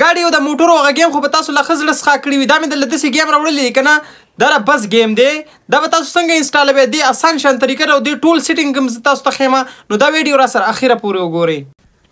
ګاډیو د موټرو هغه ګیم خو به تاسو له ښه زړه څخه کړي وي دا مې دلته داسې ګیم راوړلی دی که نه دا را بس ګیم دی دا به تاسو څنګه انسټالوئ دې اسان شان طریقه او دې ټول سیټینګ هم زه تاسو ته ښیمه نو دا ویډیو را سره اخره پورې وګورئ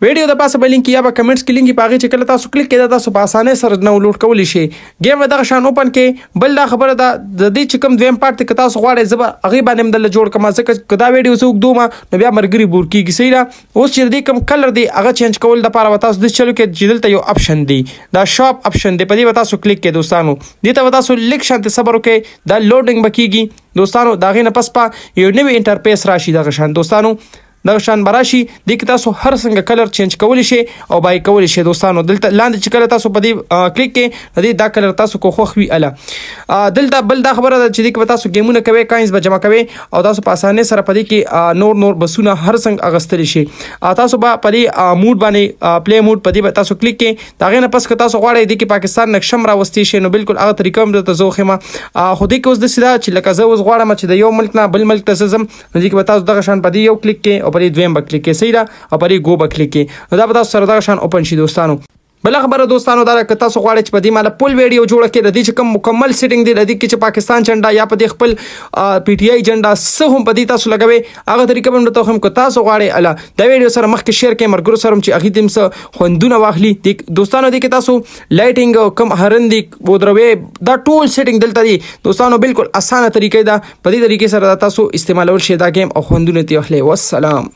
ویډیو د پاسه بلینک یا په کمنټس کې لینک پاغي چې کله تاسو کلیک کړئ تاسو په اسانه سره نو لوډ کولی شئ گیم دغه شان اوپن کې بل دا خبره ده د دې چې کوم دویم پارت کې تاسو غواړئ زبر هغه باندې مدل جوړ کما ځکه کدا ویډیو سوق دوما نو بیا مرګري بور کیږي صحیح ده اوس چې دې کوم کلر دی هغه چینج کول د پاره تاسو د چلو کې جدلته یو اپشن دی دا شاپ اپشن دی په دې تاسو کلیک کړئ دوستانو دې ته تاسو لیک شانته صبر وکړئ دا لوډینګ بکیږي دوستانو دا غي نه پس پا یو نوې انټرفیس راشي دغه شان دوستانو دغه شان براشي د کې تاسو هر څنګه کلر چینج کولی شئ او بای کولی شئ دوستانو دلته لاندې چې کله تاسو په دې کلیک کې د دا کلر تاسو کو خوښ وي اله دلته بل دا خبره ده چې د کې تاسو ګیمونه کوي کاینز به جمع کوي او تاسو په اسانه سره په دې کې نور نور بسونه هر څنګه اغستلی شي تاسو به په دې موډ باندې پلی موډ په دې به تاسو کلیک کې دا غینه پس که تاسو غواړئ د کې پاکستان نقشم راوستي شي نو بالکل هغه طریقه هم درته زه خمه خو دې کې اوس د سیدا چې لکه زه اوس غواړم چې د یو ملک نه بل ملک ته زم نو دې کې تاسو دغه شان په دې یو کلیک کې او پرې دویم بکلیک کې صحیح ده او پرې ګو بکلیک کې نو دا به تاسو سره دا شان اوپن شي دوستانو بل خبره دوستانو دا که تاسو غواړئ چې په دې مال پول ویډیو جوړه کړئ د دې چې کوم مکمل سیټینګ دی د دې کې چې پاکستان جنډا یا په دې خپل پی ټی آی جنډا څه هم په دې تاسو لګوي هغه طریقه باندې تاسو هم کو تاسو غواړئ الا دا ویډیو سره مخ کې شیر کړئ مرګرو سره چې اخی دیم څه خوندونه واخلي دوستانو دې کې تاسو لایټینګ کم هرندي بودروي دا ټول سیټینګ دلته دی دوستانو بالکل اسانه طریقې دا په دې طریقې سره تاسو استعمالول شي دا گیم او خوندونه دی اخلي والسلام